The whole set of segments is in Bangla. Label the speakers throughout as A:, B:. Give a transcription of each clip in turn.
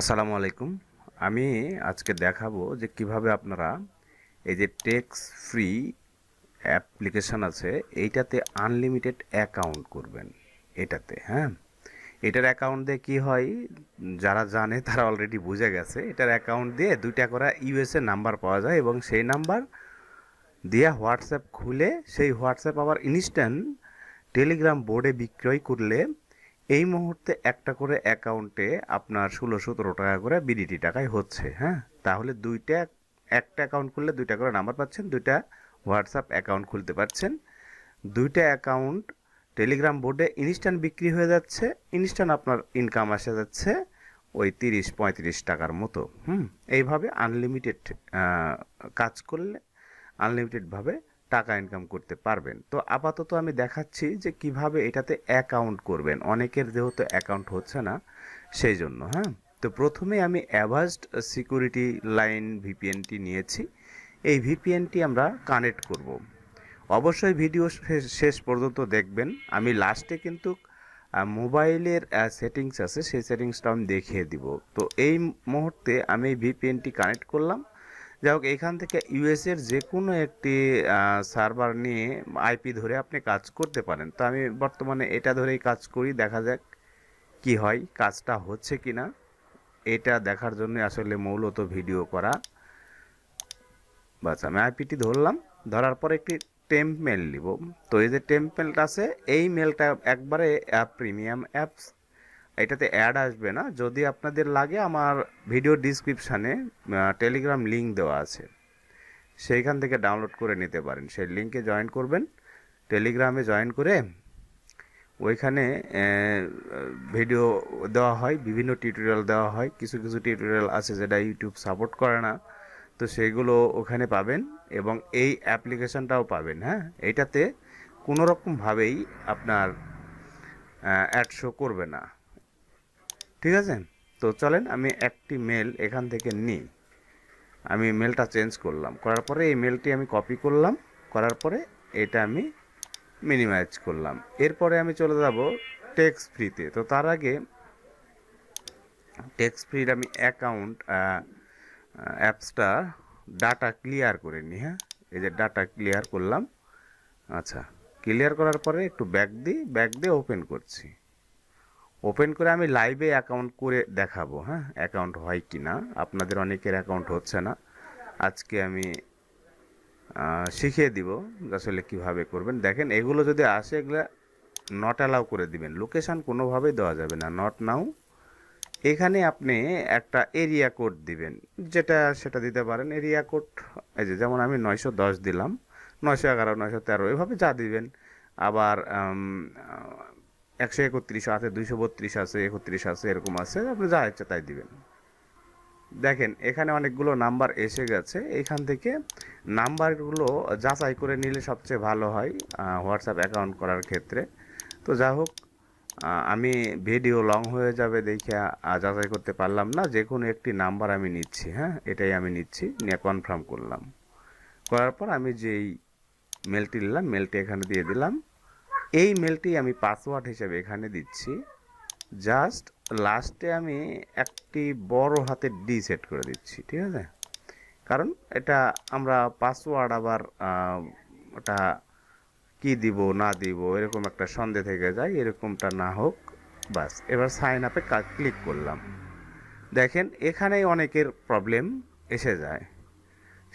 A: আসসালামু আলাইকুম আমি আজকে দেখাবো যে কিভাবে আপনারা এই যে টেক্স ফ্রি অ্যাপ্লিকেশান আছে এইটাতে আনলিমিটেড অ্যাকাউন্ট করবেন এটাতে হ্যাঁ এটার অ্যাকাউন্ট দিয়ে কী হয় যারা জানে তারা অলরেডি বুঝে গেছে এটার অ্যাকাউন্ট দিয়ে দুইটা করে ইউএসএ নাম্বার পাওয়া যায় এবং সেই নাম্বার দিয়ে হোয়াটসঅ্যাপ খুলে সেই হোয়াটসঅ্যাপ আবার ইনস্ট্যান্ট টেলিগ্রাম বোর্ডে বিক্রয় করলে এই মুহূর্তে একটা করে অ্যাকাউন্টে আপনার ষোলো সতেরো টাকা করে বিডিটি টাকায় হচ্ছে হ্যাঁ তাহলে দুইটা একটা অ্যাকাউন্ট খুললে দুইটা করে নাম্বার পাচ্ছেন দুইটা হোয়াটসঅ্যাপ অ্যাকাউন্ট খুলতে পারছেন দুইটা অ্যাকাউন্ট টেলিগ্রাম বোর্ডে ইনস্ট্যান্ট বিক্রি হয়ে যাচ্ছে ইনস্ট্যান্ট আপনার ইনকাম আসে যাচ্ছে ওই তিরিশ পঁয়ত্রিশ টাকার মতো হুম এইভাবে আনলিমিটেড কাজ করলে আনলিমিটেডভাবে টাকা ইনকাম করতে পারবেন তো আপাতত আমি দেখাচ্ছি যে কিভাবে এটাতে অ্যাকাউন্ট করবেন অনেকের যেহেতু অ্যাকাউন্ট হচ্ছে না সেই জন্য হ্যাঁ তো প্রথমে আমি অ্যাভাস্ট সিকিউরিটি লাইন ভিপিএনটি নিয়েছি এই ভিপিএনটি আমরা কানেক্ট করব। অবশ্যই ভিডিও শেষ পর্যন্ত দেখবেন আমি লাস্টে কিন্তু মোবাইলের সেটিংস আছে সেই সেটিংসটা আমি দেখিয়ে দিব তো এই মুহূর্তে আমি ভিপিএনটি কানেক্ট করলাম যাই হোক এখান থেকে এর যে কোনো একটি সার্ভার নিয়ে আইপি ধরে আপনি কাজ করতে পারেন তো আমি বর্তমানে এটা ধরেই কাজ করি দেখা যাক কি হয় কাজটা হচ্ছে কি না এটা দেখার জন্য আসলে মূলত ভিডিও করা বাস আমি আইপিটি ধরলাম ধরার পর একটি টেম্প মেল নিব তো এই যে টেম্প মেলটা আছে এই মেলটা একবারে অ্যাপ প্রিমিয়াম অ্যাপস এটাতে অ্যাড আসবে না যদি আপনাদের লাগে আমার ভিডিও ডিসক্রিপশানে টেলিগ্রাম লিঙ্ক দেওয়া আছে সেইখান থেকে ডাউনলোড করে নিতে পারেন সেই লিঙ্কে জয়েন করবেন টেলিগ্রামে জয়েন করে ওইখানে ভিডিও দেওয়া হয় বিভিন্ন টিউটোরিয়াল দেওয়া হয় কিছু কিছু টিউটোরিয়াল আছে যেটা ইউটিউব সাপোর্ট করে না তো সেগুলো ওখানে পাবেন এবং এই অ্যাপ্লিকেশনটাও পাবেন হ্যাঁ এটাতে কোনোরকমভাবেই আপনার অ্যাড শো করবে না ঠিক আছে তো চলেন আমি একটি মেল এখান থেকে নিই আমি মেলটা চেঞ্জ করলাম করার পরে এই মেলটি আমি কপি করলাম করার পরে এটা আমি মিনিমাইজ করলাম এরপরে আমি চলে যাব টেক্স ফ্রিতে তো তার আগে টেক্স ফ্রির আমি অ্যাকাউন্ট অ্যাপসটা ডাটা ক্লিয়ার করে নিই হ্যাঁ এই যে ডাটা ক্লিয়ার করলাম আচ্ছা ক্লিয়ার করার পরে একটু ব্যাক দিই ব্যাক দিয়ে ওপেন করছি ওপেন করে আমি লাইভে অ্যাকাউন্ট করে দেখাবো হ্যাঁ অ্যাকাউন্ট হয় কি না আপনাদের অনেকের অ্যাকাউন্ট হচ্ছে না আজকে আমি শিখিয়ে দিব আসলে কিভাবে করবেন দেখেন এগুলো যদি আসে এগুলো নট অ্যালাউ করে দিবেন লোকেশান কোনোভাবেই দেওয়া যাবে না নট নাও এখানে আপনি একটা এরিয়া কোড দিবেন যেটা সেটা দিতে পারেন এরিয়া কোড এই যে যেমন আমি নয়শো দশ দিলাম নয়শো এগারো নয়শো তেরো এভাবে যা দিবেন আবার একশো একত্রিশ আছে দুইশো বত্রিশ আছে একত্রিশ আছে এরকম আছে আপনি যা ইচ্ছে তাই দিবেন দেখেন এখানে অনেকগুলো নাম্বার এসে গেছে এখান থেকে নাম্বারগুলো যাচাই করে নিলে সবচেয়ে ভালো হয় হোয়াটসঅ্যাপ অ্যাকাউন্ট করার ক্ষেত্রে তো যা হোক আমি ভিডিও লং হয়ে যাবে দেখে যাচাই করতে পারলাম না যে কোনো একটি নাম্বার আমি নিচ্ছি হ্যাঁ এটাই আমি নিচ্ছি নিয়ে কনফার্ম করলাম করার পর আমি যেই মেলটি নিলাম মেলটি এখানে দিয়ে দিলাম এই মেলটি আমি পাসওয়ার্ড হিসেবে এখানে দিচ্ছি জাস্ট লাস্টে আমি একটি বড় হাতের ডি সেট করে দিচ্ছি ঠিক আছে কারণ এটা আমরা পাসওয়ার্ড আবার ওটা কি দিব না দিব এরকম একটা সন্দেহ থেকে যায় এরকমটা না হোক বাস এবার সাইন আপে ক্লিক করলাম দেখেন এখানেই অনেকের প্রবলেম এসে যায়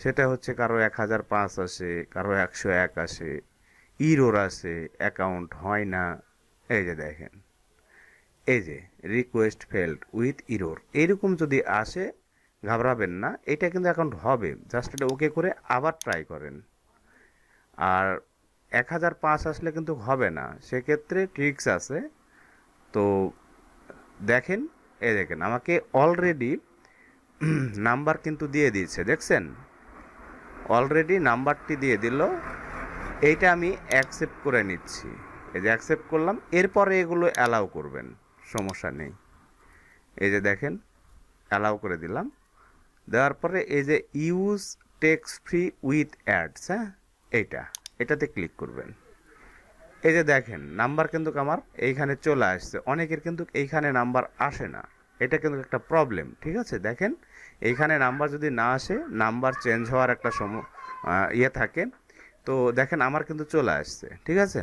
A: সেটা হচ্ছে কারো এক হাজার পাঁচ আসে কারো একশো এক আসে ইরোর আছে অ্যাকাউন্ট হয় না এই যে দেখেন এই যে রিকোয়েস্ট ফেল্ড উইথ ইরোর এরকম যদি আসে ঘাবড়াবেন না এটা কিন্তু অ্যাকাউন্ট হবে জাস্ট এটা ওকে করে আবার ট্রাই করেন আর এক হাজার পাঁচ আসলে কিন্তু হবে না সেক্ষেত্রে ট্রিক্স আছে তো দেখেন এ দেখেন আমাকে অলরেডি নাম্বার কিন্তু দিয়ে দিয়েছে দেখছেন অলরেডি নাম্বারটি দিয়ে দিল এইটা আমি অ্যাকসেপ্ট করে নিচ্ছি এই যে অ্যাকসেপ্ট করলাম এরপরে এগুলো অ্যালাউ করবেন সমস্যা নেই এই যে দেখেন অ্যালাউ করে দিলাম দেওয়ার পরে এই যে use text free with ads হ্যাঁ এইটা এটাতে ক্লিক করবেন এই যে দেখেন নাম্বার কিন্তু আমার এইখানে চলে আসছে অনেকের কিন্তু এইখানে নাম্বার আসে না এটা কিন্তু একটা প্রবলেম ঠিক আছে দেখেন এইখানে নাম্বার যদি না আসে নাম্বার চেঞ্জ হওয়ার একটা সম ইয়ে থাকে তো দেখেন আমার কিন্তু চলে আসছে ঠিক আছে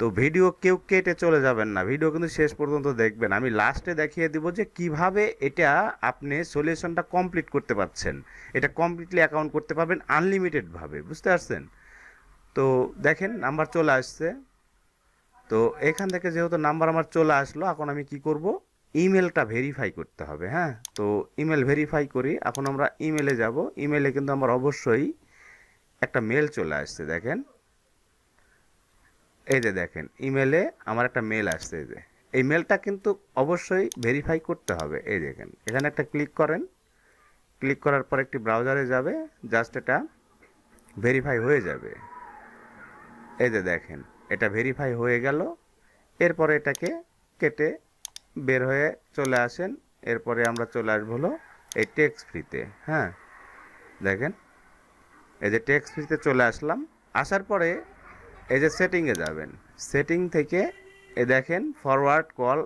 A: তো ভিডিও কেউ কেটে চলে যাবেন না ভিডিও কিন্তু শেষ পর্যন্ত দেখবেন আমি লাস্টে দেখিয়ে দিব যে কিভাবে এটা আপনি সলিউশনটা কমপ্লিট করতে পারছেন এটা কমপ্লিটলি অ্যাকাউন্ট করতে পারবেন আনলিমিটেডভাবে বুঝতে পারছেন তো দেখেন নাম্বার চলে আসছে তো এখান থেকে যেহেতু নাম্বার আমার চলে আসলো এখন আমি কি করব ইমেলটা ভেরিফাই করতে হবে হ্যাঁ তো ইমেল ভেরিফাই করি এখন আমরা ইমেলে যাব ইমেলে কিন্তু আমার অবশ্যই একটা মেল চলে আসছে দেখেন এই যে দেখেন ইমেলে আমার একটা মেল আসছে এই যে এই মেলটা কিন্তু অবশ্যই ভেরিফাই করতে হবে এই দেখেন এখানে একটা ক্লিক করেন ক্লিক করার পর একটি ব্রাউজারে যাবে জাস্ট এটা ভেরিফাই হয়ে যাবে এই যে দেখেন এটা ভেরিফাই হয়ে গেল এরপরে এটাকে কেটে বের হয়ে চলে আসেন এরপরে আমরা চলে আসবো হলো এই টেক্সট ফ্রিতে হ্যাঁ দেখেন এই যে টেক্সট ফিতে চলে আসলাম আসার পরে এই যে সেটিংয়ে যাবেন সেটিং থেকে এ দেখেন forward call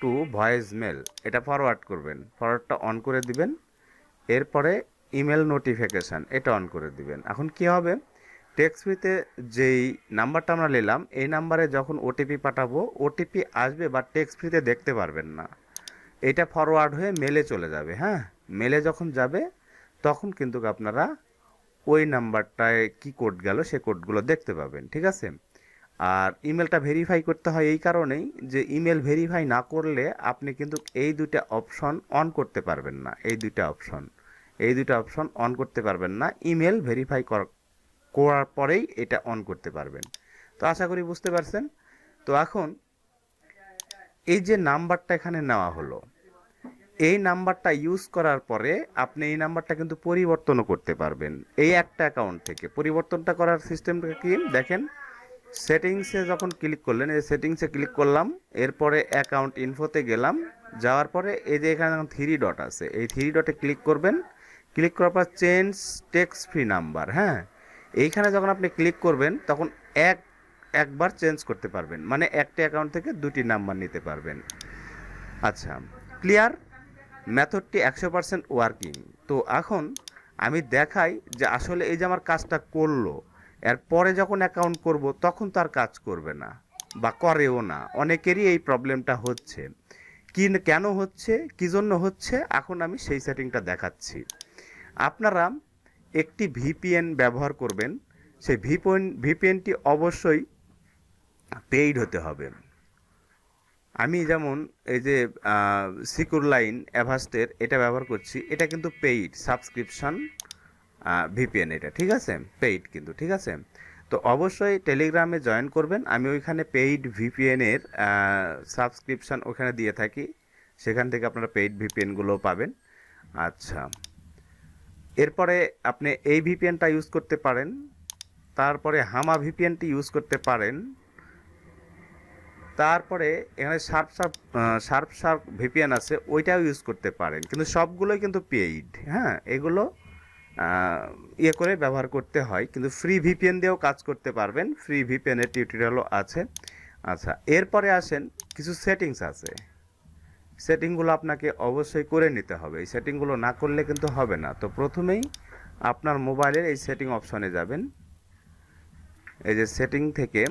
A: to voice mail এটা ফরওয়ার্ড করবেন ফরওয়ার্ডটা অন করে দিবেন এরপরে ইমেল নোটিফিকেশান এটা অন করে দিবেন এখন কি হবে টেক্সট ফ্রিতে যেই নাম্বারটা আমরা নিলাম এই নাম্বারে যখন ওটিপি পাঠাবো ওটিপি আসবে বা টেক্সট ফ্রিতে দেখতে পারবেন না এটা ফরওয়ার্ড হয়ে মেলে চলে যাবে হ্যাঁ মেলে যখন যাবে তখন কিন্তু আপনারা ওই নাম্বারটায় কি কোড গেল সে কোডগুলো দেখতে পাবেন ঠিক আছে আর ইমেলটা ভেরিফাই করতে হয় এই কারণেই যে ইমেল ভেরিফাই না করলে আপনি কিন্তু এই দুটা অপশন অন করতে পারবেন না এই দুইটা অপশন এই দুটা অপশন অন করতে পারবেন না ইমেল ভেরিফাই করার পরেই এটা অন করতে পারবেন তো আশা করি বুঝতে পারছেন তো এখন এই যে নাম্বারটা এখানে নেওয়া হলো এই নাম্বারটা ইউজ করার পরে আপনি এই নাম্বারটা কিন্তু পরিবর্তনও করতে পারবেন এই একটা অ্যাকাউন্ট থেকে পরিবর্তনটা করার সিস্টেমটা কি দেখেন সেটিংসে যখন ক্লিক করলেন এই সেটিংসে ক্লিক করলাম এরপরে অ্যাকাউন্ট ইনফোতে গেলাম যাওয়ার পরে এই যে এখানে থ্রি ডট আছে এই থ্রি ডটে ক্লিক করবেন ক্লিক করার পর চেঞ্জ টেক্স ফ্রি নাম্বার হ্যাঁ এইখানে যখন আপনি ক্লিক করবেন তখন এক একবার চেঞ্জ করতে পারবেন মানে একটা অ্যাকাউন্ট থেকে দুটি নাম্বার নিতে পারবেন আচ্ছা ক্লিয়ার মেথডটি একশো পারসেন্ট ওয়ার্কিং তো এখন আমি দেখাই যে আসলে এই যে আমার কাজটা করলো এরপরে যখন অ্যাকাউন্ট করব তখন তার কাজ করবে না বা করেও না অনেকেরই এই প্রবলেমটা হচ্ছে কি কেন হচ্ছে কি জন্য হচ্ছে এখন আমি সেই সেটিংটা দেখাচ্ছি আপনারা একটি ভিপিএন ব্যবহার করবেন সেই ভিপিএন ভিপিএনটি অবশ্যই পেইড হতে হবে আমি যেমন এই যে সিকিউর লাইন অ্যাভাস্টের এটা ব্যবহার করছি এটা কিন্তু পেইড সাবস্ক্রিপশান ভিপিএন এটা ঠিক আছে পেইড কিন্তু ঠিক আছে তো অবশ্যই টেলিগ্রামে জয়েন করবেন আমি ওইখানে পেইড ভিপিএনের সাবস্ক্রিপশান ওখানে দিয়ে থাকি সেখান থেকে আপনারা পেইড ভিপিএনগুলো পাবেন আচ্ছা এরপরে আপনি এই ভিপিএনটা ইউজ করতে পারেন তারপরে হামা ভিপিএনটি ইউজ করতে পারেন তারপরে এখানে sharp sharp sharp sharp VPN আছে ওইটাও ইউজ করতে পারেন কিন্তু সবগুলোই কিন্তু পেইড হ্যাঁ এগুলো ইয়ে করে ব্যবহার করতে হয় কিন্তু ফ্রি ভিপিএন দিয়েও কাজ করতে পারবেন ফ্রি ভিপিএনের টিউটোরিয়ালও আছে আচ্ছা এরপরে আসেন কিছু সেটিংস আছে সেটিংগুলো আপনাকে অবশ্যই করে নিতে হবে এই সেটিংগুলো না করলে কিন্তু হবে না তো প্রথমেই আপনার মোবাইলের এই সেটিং অপশনে যাবেন এই যে সেটিং থেকে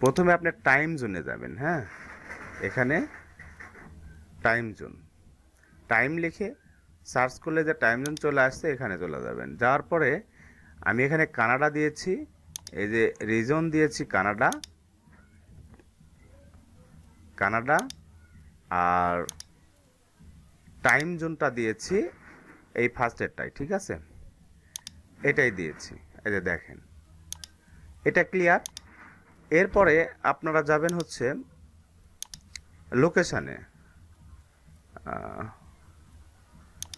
A: প্রথমে আপনি টাইম জোনে যাবেন হ্যাঁ এখানে টাইম জোন টাইম লিখে সার্চ করলে যে টাইম জোন চলে আসছে এখানে চলে যাবেন যাওয়ার পরে আমি এখানে কানাডা দিয়েছি এই যে রিজন দিয়েছি কানাডা কানাডা আর টাইম জোনটা দিয়েছি এই ফার্স্টেরটাই ঠিক আছে এটাই দিয়েছি এই যে দেখেন এটা ক্লিয়ার এরপরে আপনারা যাবেন হচ্ছে লোকেশানে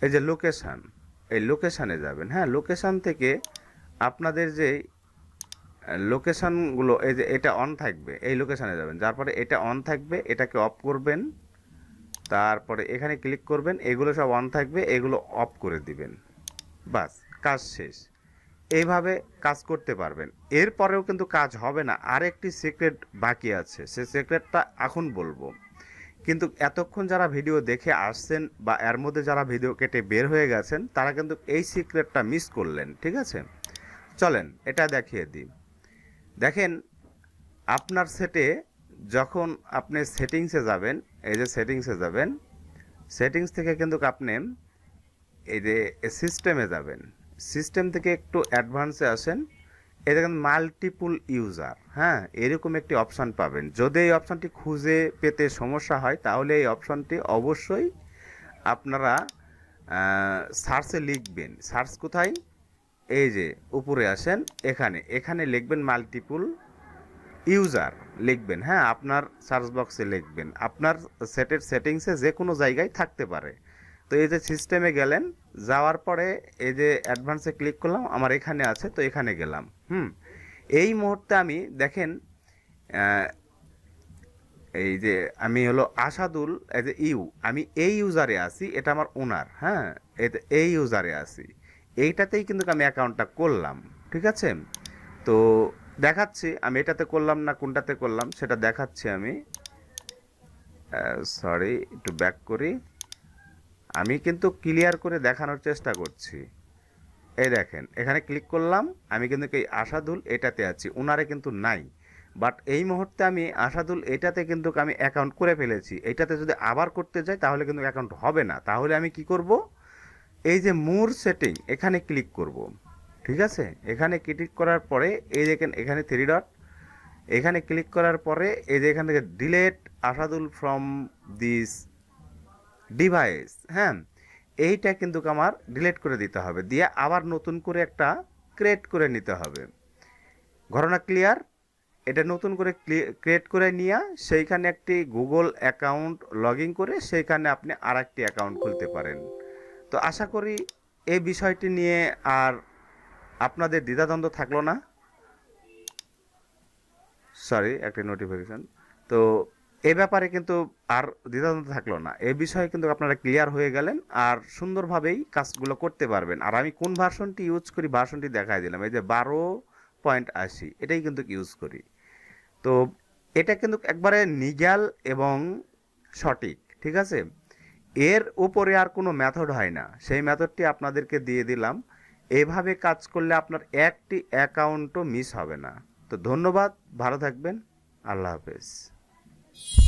A: এই যে লোকেশান এই লোকেশানে যাবেন হ্যাঁ লোকেশান থেকে আপনাদের যে লোকেশানগুলো এই যে এটা অন থাকবে এই লোকেশানে যাবেন তারপরে এটা অন থাকবে এটাকে অফ করবেন তারপরে এখানে ক্লিক করবেন এগুলো সব অন থাকবে এগুলো অফ করে দিবেন বাস কাজ শেষ এইভাবে কাজ করতে পারবেন এরপরেও কিন্তু কাজ হবে না আর একটি সিক্রেট বাকি আছে সে সিক্রেটটা এখন বলবো কিন্তু এতক্ষণ যারা ভিডিও দেখে আসছেন বা এর মধ্যে যারা ভিডিও কেটে বের হয়ে গেছেন তারা কিন্তু এই সিক্রেটটা মিস করলেন ঠিক আছে চলেন এটা দেখিয়ে দিই দেখেন আপনার সেটে যখন আপনি সেটিংসে যাবেন এই যে সেটিংসে যাবেন সেটিংস থেকে কিন্তু আপনি এই যে সিস্টেমে যাবেন সিস্টেম থেকে একটু অ্যাডভান্সে আসেন এ দেখেন মাল্টিপুল ইউজার হ্যাঁ এরকম একটি অপশান পাবেন যদি এই অপশানটি খুঁজে পেতে সমস্যা হয় তাহলে এই অপশানটি অবশ্যই আপনারা সার্চে লিখবেন সার্চ কোথায় এই যে উপরে আসেন এখানে এখানে লিখবেন মাল্টিপুল ইউজার লিখবেন হ্যাঁ আপনার সার্চ বক্সে লিখবেন আপনার সেটের সেটিংসে যে কোনো জায়গায় থাকতে পারে তো এই যে সিস্টেমে গেলেন যাওয়ার পরে এই যে অ্যাডভান্সে ক্লিক করলাম আমার এখানে আছে তো এখানে গেলাম হুম এই মুহূর্তে আমি দেখেন এই যে আমি হলো আসাদুল এজ এ ইউ আমি এই ইউজারে আছি এটা আমার ওনার হ্যাঁ এই ইউজারে আছি এইটাতেই কিন্তু আমি অ্যাকাউন্টটা করলাম ঠিক আছে তো দেখাচ্ছি আমি এটাতে করলাম না কোনটাতে করলাম সেটা দেখাচ্ছি আমি সরি একটু ব্যাক করি আমি কিন্তু ক্লিয়ার করে দেখানোর চেষ্টা করছি এই দেখেন এখানে ক্লিক করলাম আমি কিন্তু এই আশাদুল এটাতে আছি ওনারে কিন্তু নাই বাট এই মুহূর্তে আমি আশাদুল এটাতে কিন্তু আমি অ্যাকাউন্ট করে ফেলেছি এটাতে যদি আবার করতে যাই তাহলে কিন্তু অ্যাকাউন্ট হবে না তাহলে আমি কি করব এই যে মোর সেটিং এখানে ক্লিক করব ঠিক আছে এখানে ক্লিক করার পরে এই দেখেন এখানে থ্রি ডট এখানে ক্লিক করার পরে এই যে এখান থেকে delete Ashadul from this device হ্যাঁ এইটা কিন্তু আমার ডিলেট করে দিতে হবে দিয়ে আবার নতুন করে একটা ক্রিয়েট করে নিতে হবে ঘটনা ক্লিয়ার এটা নতুন করে ক্রিয়েট করে নিয়ে সেইখানে একটি গুগল অ্যাকাউন্ট লগ করে সেইখানে আপনি আর একটি অ্যাকাউন্ট খুলতে পারেন তো আশা করি এই বিষয়টি নিয়ে আর আপনাদের দ্বিধাদ্বন্দ্ব থাকলো না সরি একটা নোটিফিকেশান তো এ ব্যাপারে কিন্তু আর দ্বিধাদ্বন্দ্ব থাকলো না এ বিষয়ে কিন্তু আপনারা ক্লিয়ার হয়ে গেলেন আর সুন্দরভাবেই কাজগুলো করতে পারবেন আর আমি কোন ভার্সনটি ইউজ করি ভার্সনটি দেখাই দিলাম এই যে বারো পয়েন্ট আশি এটাই কিন্তু ইউজ করি তো এটা কিন্তু একবারে নিগাল এবং সঠিক ঠিক আছে এর উপরে আর কোনো মেথড হয় না সেই মেথডটি আপনাদেরকে দিয়ে দিলাম এভাবে কাজ করলে আপনার একটি অ্যাকাউন্টও মিস হবে না তো ধন্যবাদ ভালো থাকবেন আল্লাহ হাফেজ Thank you.